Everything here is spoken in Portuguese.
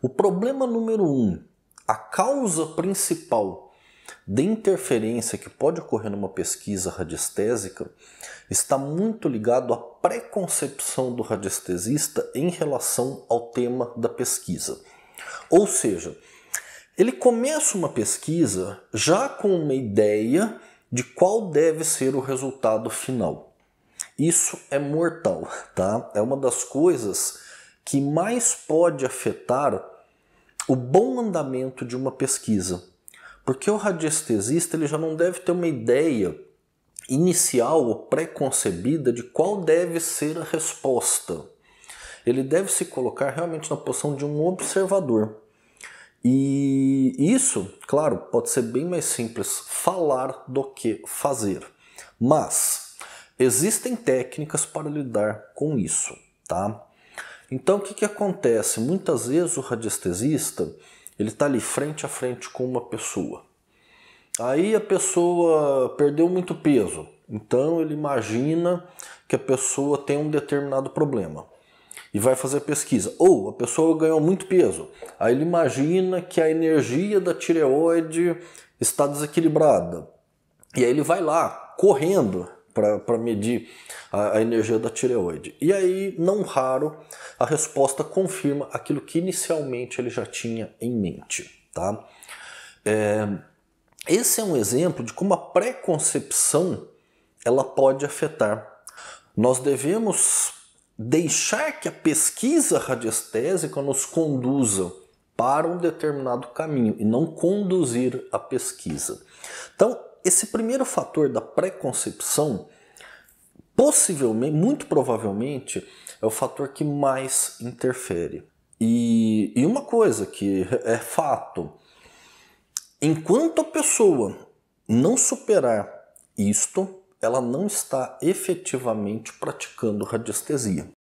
O problema número um, a causa principal de interferência que pode ocorrer numa pesquisa radiestésica está muito ligado à preconcepção do radiestesista em relação ao tema da pesquisa. Ou seja, ele começa uma pesquisa já com uma ideia de qual deve ser o resultado final. Isso é mortal, tá? É uma das coisas que mais pode afetar o bom andamento de uma pesquisa. Porque o radiestesista ele já não deve ter uma ideia inicial ou pré-concebida de qual deve ser a resposta. Ele deve se colocar realmente na posição de um observador. E isso, claro, pode ser bem mais simples falar do que fazer. Mas existem técnicas para lidar com isso, tá? Então o que, que acontece? Muitas vezes o radiestesista ele está ali frente a frente com uma pessoa. Aí a pessoa perdeu muito peso, então ele imagina que a pessoa tem um determinado problema e vai fazer pesquisa. Ou a pessoa ganhou muito peso, aí ele imagina que a energia da tireoide está desequilibrada. E aí ele vai lá, correndo, para medir a, a, energia da tireoide. E aí, não raro, a resposta confirma aquilo que inicialmente ele já tinha em mente. Tá? É, esse é um exemplo de como a preconcepção ela pode afetar. Nós devemos deixar que a pesquisa radiestésica nos conduza para um determinado caminho e não conduzir a pesquisa. Então, esse primeiro fator da preconcepção, possivelmente, muito provavelmente, é o fator que mais interfere. E, e uma coisa que é fato, enquanto a pessoa não superar isto, ela não está efetivamente praticando radiestesia.